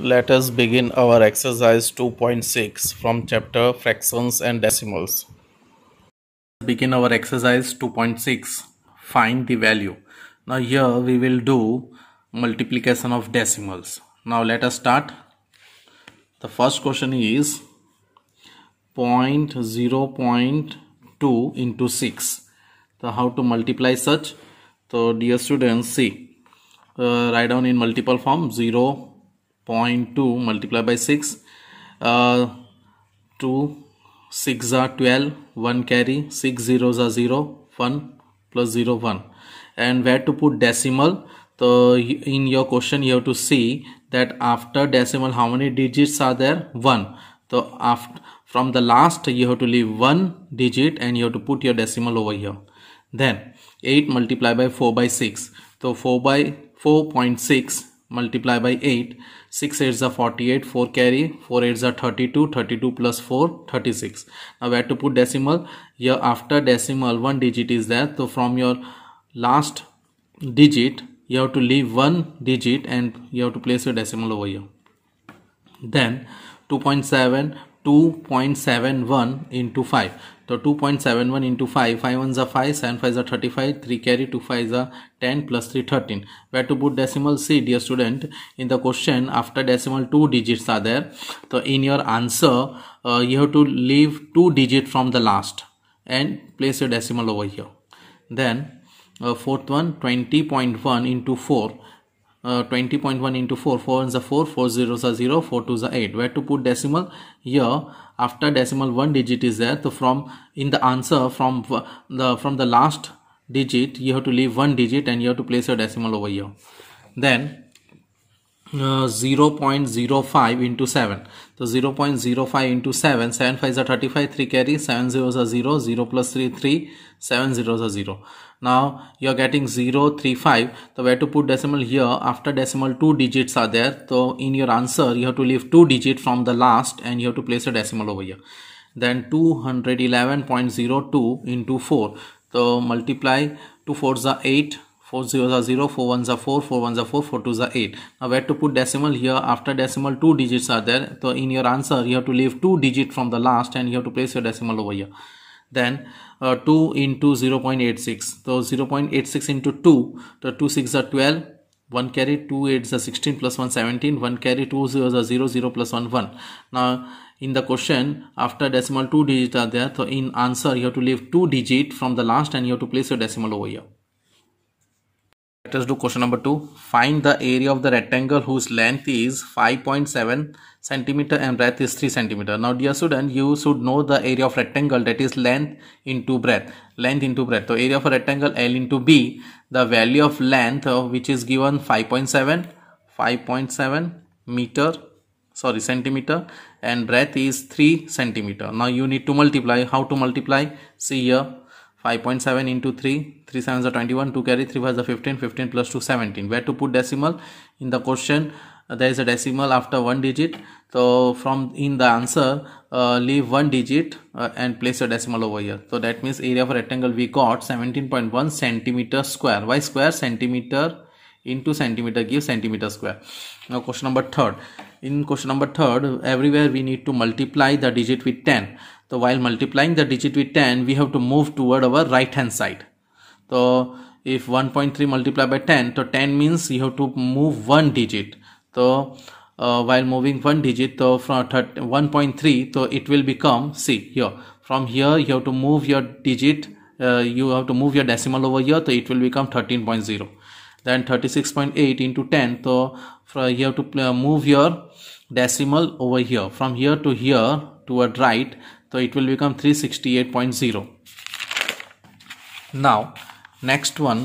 Let us begin our exercise 2.6 from chapter fractions and decimals. Begin our exercise 2.6 find the value. Now here we will do multiplication of decimals. Now let us start. The first question is 0 0.0.2 into 6. So how to multiply such? So dear students see uh, write down in multiple form 0 0.2 multiplied by 6 uh, 2 6 are 12 1 carry 6 zeros are 0 1 plus 0 1 and where to put decimal so in your question you have to see that after decimal how many digits are there 1 so after from the last you have to leave one digit and you have to put your decimal over here then 8 multiplied by 4 by 6 so 4 by 4.6 multiply by 8 6 8s are 48 4 carry 4 8s are 32 32 plus 4 36 now we have to put decimal here after decimal one digit is there so from your last digit you have to leave one digit and you have to place your decimal over here then 2.7 2.71 into 5 so 2.71 into 5 5 ones are 5 7 5 is 35 3 carry 2 5 is a 10 plus 3 13 where to put decimal c dear student in the question after decimal two digits are there so in your answer uh, you have to leave two digit from the last and place your decimal over here then uh, fourth one 20.1 into 4 uh, 20.1 into 4 4 is a 4 4 zeros are 0 4 2 is a 8 where to put decimal here after decimal one digit is there so from in the answer from uh, the from the last digit you have to leave one digit and you have to place your decimal over here then uh, 0.05 into 7 so 0.05 into 7 7 5 are 35 3 carry 7 zeros are 0 0 plus 3 3 7 zeros are 0 now you're getting 0 3 5 so where to put decimal here after decimal two digits are there so in your answer you have to leave two digit from the last and you have to place a decimal over here then 211.02 into 4 so multiply 2 fours are 8 4 zeros are 0, 4 ones are 4, 4 ones are 4, 4 twos are 8. Now where to put decimal here, after decimal 2 digits are there. So in your answer you have to leave 2 digit from the last and you have to place your decimal over here. Then uh, 2 into 0 0.86. So 0 0.86 into 2, the 2 6 are 12, 1 carry 2 8 is 16 plus 1 17 1 carry 2 is a 0 0 plus 1 1 now in the question after decimal 2 digits are there so in answer you have to leave 2 digit from the last and you have to place your decimal over here let us do question number 2. Find the area of the rectangle whose length is 5.7 centimeter and breadth is 3 centimeter. Now dear student, you should know the area of rectangle that is length into breadth. Length into breadth. So area of a rectangle L into B. The value of length which is given 5.7, 5.7 meter, sorry centimeter and breadth is 3 centimeter. Now you need to multiply. How to multiply? See here. 5.7 into 3, 3 7 the 21, 2 carry, 3 5 are 15, 15 plus 2 17. Where to put decimal? In the question, uh, there is a decimal after one digit. So from in the answer, uh, leave one digit uh, and place a decimal over here. So that means area of rectangle we got 17.1 centimeter square. Why square? Centimeter into centimeter gives centimeter square. Now question number third in question number third everywhere we need to multiply the digit with 10 so while multiplying the digit with 10 we have to move toward our right hand side so if 1.3 multiplied by 10 so 10 means you have to move one digit so uh, while moving one digit so from 1.3 so it will become see here from here you have to move your digit uh, you have to move your decimal over here so it will become 13.0 then 36.8 into 10 so you have to move your decimal over here from here to here toward right so it will become 368.0 now next one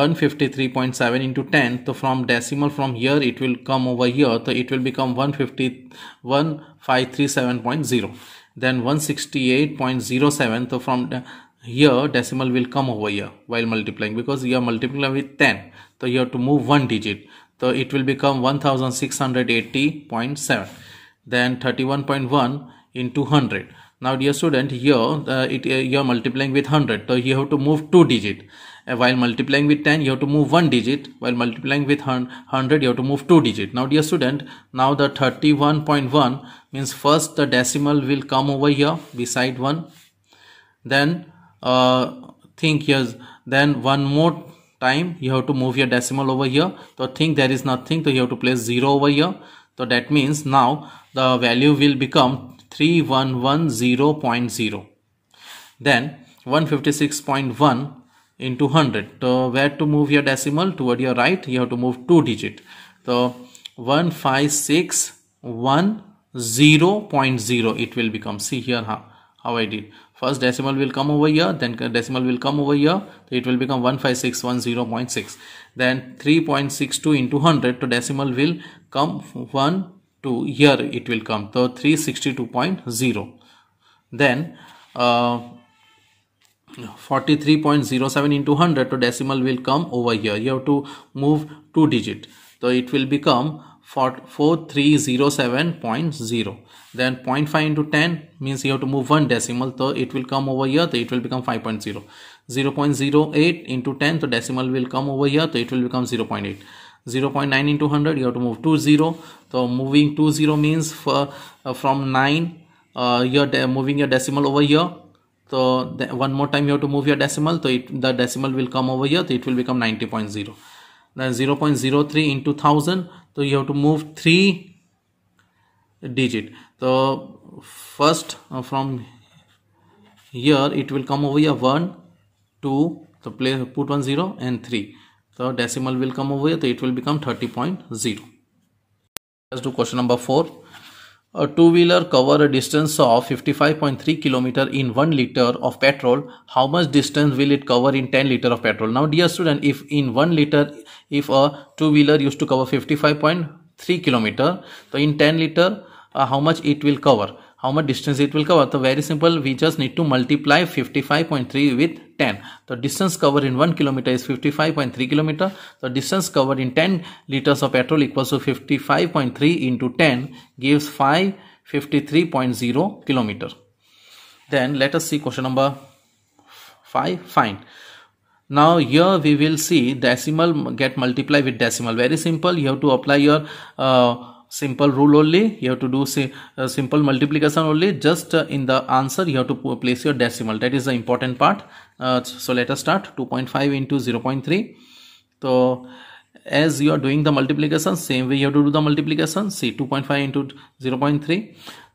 153.7 into 10 so from decimal from here it will come over here so it will become 150 1537.0 then 168.07 so from here decimal will come over here while multiplying because you are multiplying with 10 so you have to move one digit so it will become 1680.7 then 31.1 in two hundred. now dear student here uh, it, uh, you are multiplying with 100 so you have to move two digit uh, while multiplying with 10 you have to move one digit while multiplying with 100 you have to move two digit now dear student now the 31.1 means first the decimal will come over here beside one then uh, think here then one more time you have to move your decimal over here so think there is nothing so you have to place 0 over here so that means now the value will become 3110.0 then 156.1 into 100 so where to move your decimal toward your right you have to move two digit so 0.0 it will become see here how, how I did first decimal will come over here then decimal will come over here so it will become 15610.6 then 3.62 into 100 to decimal will come 1 to here it will come so 362.0 then uh, 43.07 into 100 to decimal will come over here you have to move two digit so it will become 4307.0 then 0.5 into 10 means you have to move one decimal so it will come over here so it will become 5.0 0 0.08 into 10 so decimal will come over here so it will become 0 0.8 0 0.9 into 100 you have to move two zero. 0 so moving two zero 0 means for, uh, from 9 uh, you're moving your decimal over here so one more time you have to move your decimal so it, the decimal will come over here so it will become 90.0 then 0 0.03 into 1000 so you have to move three digit so first uh, from here it will come over here 1 2 so play put one zero and 3 so decimal will come over here so it will become 30.0 let's do question number 4 a two-wheeler cover a distance of 55.3 km in 1 liter of petrol. How much distance will it cover in 10 liter of petrol? Now, dear student, if in 1 liter, if a two-wheeler used to cover 55.3 km, so in 10 liter, uh, how much it will cover? how much distance it will cover so very simple we just need to multiply 55.3 with 10 The distance covered in 1 kilometer is 55.3 kilometer The distance covered in 10 liters of petrol equals to 55.3 into 10 gives 553.0 kilometer then let us see question number 5 Fine. now here we will see decimal get multiplied with decimal very simple you have to apply your uh, simple rule only you have to do say uh, simple multiplication only just uh, in the answer you have to place your decimal that is the important part uh, so let us start 2.5 into 0.3 so as you are doing the multiplication same way you have to do the multiplication see 2.5 into 0.3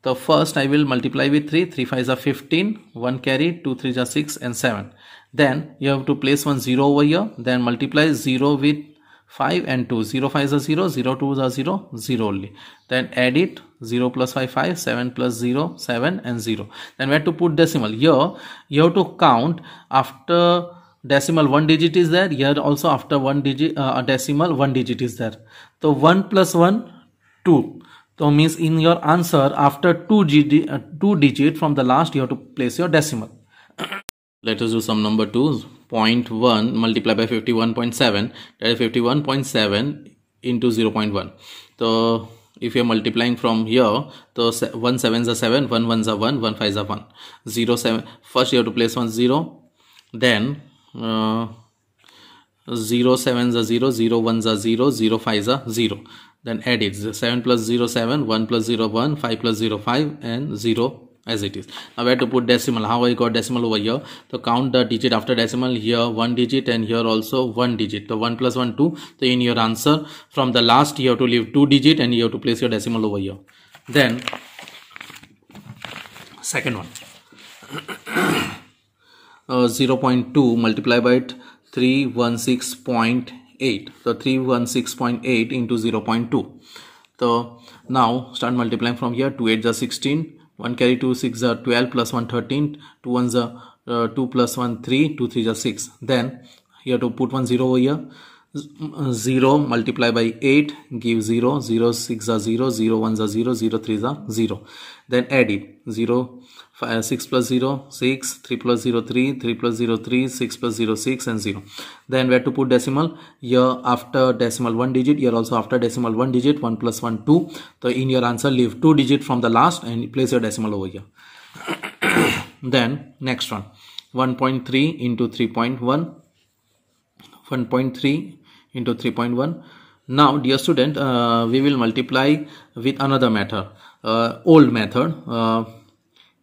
the first i will multiply with 3 3 5 a 15 1 carry 2 3 a 6 and 7 then you have to place one zero over here then multiply 0 with 5 and 2 0 5 is a 0 0 2 is a 0 0 only then add it 0 plus 5 5 7 plus 0 7 and 0 then where to put decimal here you have to count after decimal one digit is there here also after one digit uh, decimal one digit is there so 1 plus 1 2 so means in your answer after two, GD, uh, two digit from the last you have to place your decimal let us do some number 2 0.1 multiplied by 51.7 that is 51.7 into 0.1 so if you are multiplying from here so 1 sevens are 7 1 is are 1 1 fives are 1 0 7 first you have to place one 0 then uh, 0 sevens are 0 0 is are 0 0 fives are 0 then add it 7 plus 0 7 1 plus 0 1 5 plus 0 5 and 0 as it is now where to put decimal how i got decimal over here so count the digit after decimal here one digit and here also one digit so 1 plus 1 2 so in your answer from the last you have to leave two digit and you have to place your decimal over here then second one uh, 0.2 multiply by 316.8 so 316.8 into 0.2 so now start multiplying from here to 8 is 16 1 carry 2 6 are 12 plus 1 13 2 ones are uh, 2 plus 1 3 2 3 are 6 then you have to put one zero over here uh, 0 multiply by 8 give 0 0 6 are 0 0 1 are 0 0 3 are 0 then add it 0 6 plus 0 6 3 plus 0 3 3 plus 0 3 6 plus 0 6 and 0 then where to put decimal here after decimal one digit here also after decimal one digit 1 plus 1 2 so in your answer leave two digit from the last and place your decimal over here then next one 1.3 into 3.1 1.3 into 3.1 now dear student uh, we will multiply with another method uh, old method uh,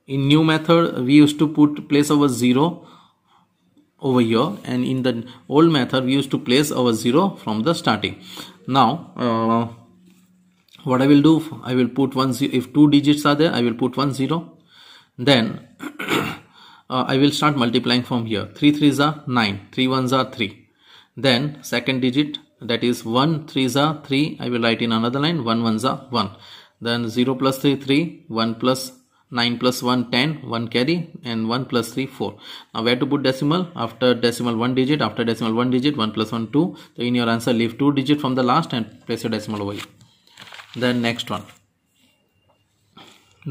in new method we used to put place our 0 over here and in the old method we used to place our 0 from the starting now uh, what I will do I will put one zero if two digits are there I will put one zero then uh, I will start multiplying from here 3 are 9 3 are 3 then second digit that is are 3 I will write in another line 1 are 1 then 0 plus 3 3 1 plus 9 plus 1 10 1 carry and 1 plus 3 4 now where to put decimal after decimal 1 digit after decimal 1 digit 1 plus 1 2 so in your answer leave 2 digit from the last and place a decimal over here then next one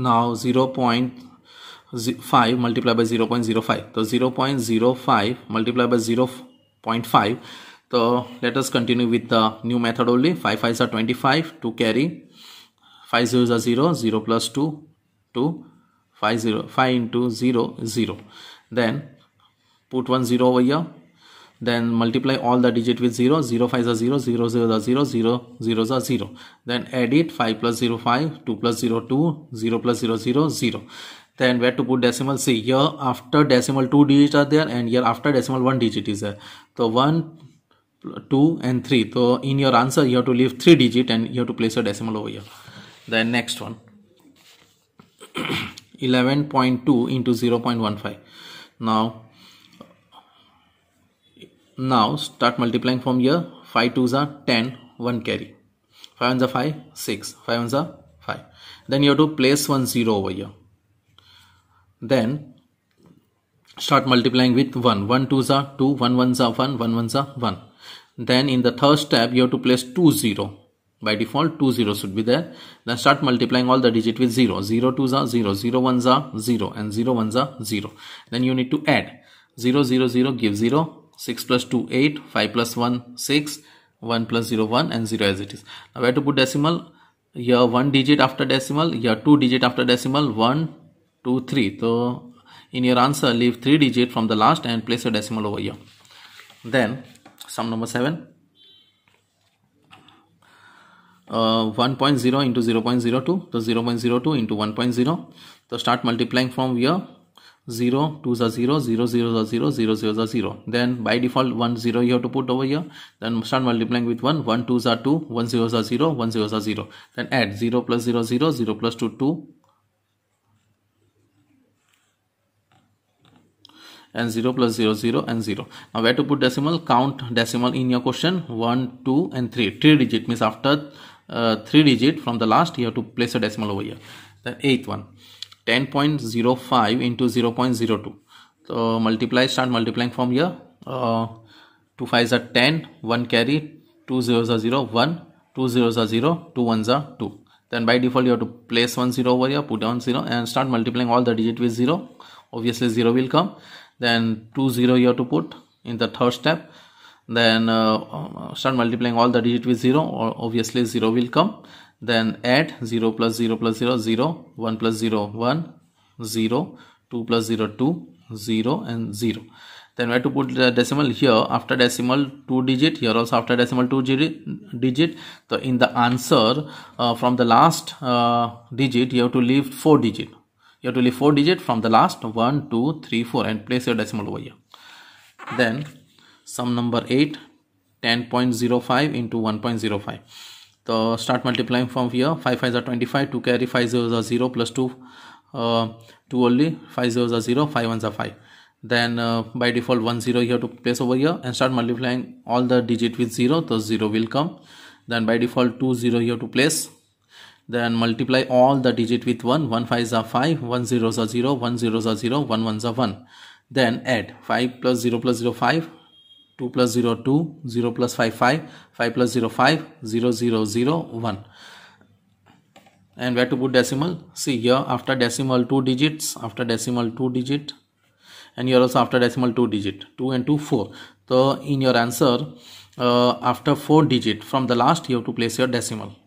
now 0 0.5 multiplied by 0 0.05 so 0 0.05 multiplied by 0 0.5 so let us continue with the new method only 5 five are 25 2 carry 5 zeros are 0 0 plus 2 2 5 0 5 into 0 0 then put one 0 over here then multiply all the digit with 0 0 5 is 0 0 0 is 0 0 0 is 0 then add it 5 plus 0 5 2 plus 0 2 0 plus 0 0 0 then where to put decimal see here after decimal two digits are there and here after decimal one digit is there so one two and three so in your answer you have to leave three digit and you have to place a decimal over here then next one 11.2 into 0.15 now now start multiplying from here 5 2s are 10 1 carry 5 ones are 5 6 5 ones are 5 then you have to place one 0 over here then start multiplying with 1 1 2s are 2 1 1s are 1 1 1s are 1 then in the third step you have to place 2 0 by default two zeros should be there then start multiplying all the digit with 0 0 are 0 0 are 0 and 0 are 0 then you need to add 0 0 0 two eight five 0 6 plus 2 8 5 plus 1 6 1 plus 0 1 and 0 as it is now where to put decimal here one digit after decimal here two digit after decimal one two three. so in your answer leave three digit from the last and place a decimal over here then sum number 7 uh, 1.0 into 0 0.02 The 0 0.02 into 1.0 so start multiplying from here 0 2s are 0 0 0 are 0 0 0 are 0 then by default 1 0 you have to put over here then start multiplying with 1 1 2s are 2 1 0s are 0 1 0s are 0 then add 0 plus 0 0 0 plus 2 2 and 0 plus 0 0 and 0 now where to put decimal count decimal in your question 1 2 and 3 3 digit means after uh, three digit from the last you have to place a decimal over here the eighth one 10.05 into 0 0.02 so multiply start multiplying from here uh, 2 5s are 10 1 carry 2 zeros are 0 1 2 zeros are 0 2 ones are 2 then by default you have to place one zero over here put down zero and start multiplying all the digit with zero obviously zero will come then two zero you have to put in the third step then uh, uh, start multiplying all the digit with 0 obviously 0 will come then add 0 plus 0 plus 0 0 1 plus 0 1 0 2 plus 0 2 0 and 0 then where to put the decimal here after decimal two digit here also after decimal two digit so in the answer uh, from the last uh, digit you have to leave four digit you have to leave four digit from the last one two three four and place your decimal over here then sum number 8 10.05 into 1.05 so start multiplying from here 5 5 are 25 To carry 5 zeros are 0 plus 2 uh, 2 only 5 zeros are 0 5 ones are 5 then uh, by default 1 0 you to place over here and start multiplying all the digit with 0 The 0 will come then by default 2 0 you to place then multiply all the digit with 1 1 5s are 5 1 zeros are 0 1 zeros 0 1 ones are 1 then add 5 plus 0 plus 0 5 2 plus 0 2 0 plus 5 5 5 plus 0 5 0 0 0 1 and where to put decimal see here after decimal two digits after decimal two digit and here also after decimal two digit 2 and 2 4 so in your answer uh, after four digit from the last you have to place your decimal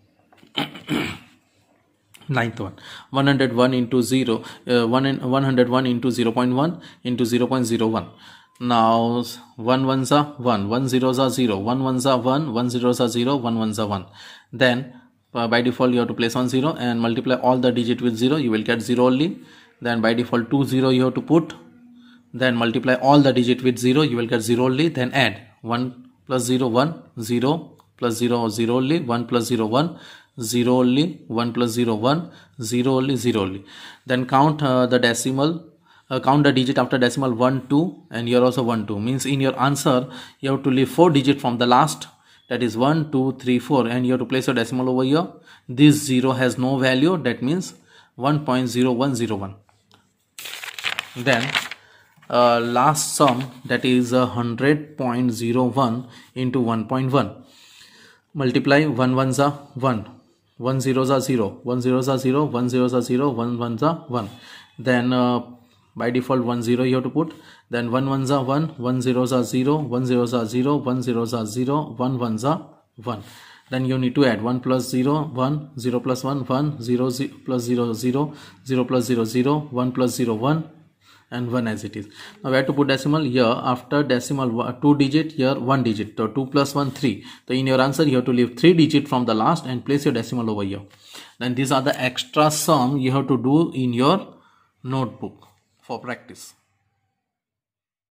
ninth one 101 into 0 uh, 1 101 into 0 0.1 into 0 0.01 now, 1 ones are 1, 1 zeros are 0, 1 ones are 1, 1 zeros are 0, 1 1 are 1. Then, uh, by default, you have to place on 0 and multiply all the digit with 0, you will get 0 only. Then, by default, 2 0 you have to put. Then, multiply all the digit with 0, you will get 0 only. Then, add 1 plus 0, 1, 0 plus 0, 0 only, 1 plus 0, 1. 0 only 1 plus 0 1 0 only 0 only then count uh, the decimal uh, count the digit after decimal 1 2 and here also 1 2 means in your answer you have to leave four digit from the last that is 1 2 3 4 and you have to place your decimal over here this 0 has no value that means 1.0101 then uh, last sum that is 100.01 uh, into 1.1 multiply 1 ones are 1 1 zeros are 0 1 zeros are 0 1 zeros are 0 1 ones are 1 then uh, by default 1 0 you have to put then 1 ones are 1 1 zeros are 0 1 zeros are 0 1 zeros are 0 1 ones are 1 then you need to add 1 plus 0 1 0 plus 1 1 0, 0 plus 0 0 0 plus 0 0 1 plus 0 1 and 1 as it is now where to put decimal here after decimal 2 digit here 1 digit so 2 plus 1 3 so in your answer you have to leave 3 digit from the last and place your decimal over here then these are the extra sum you have to do in your notebook for practice.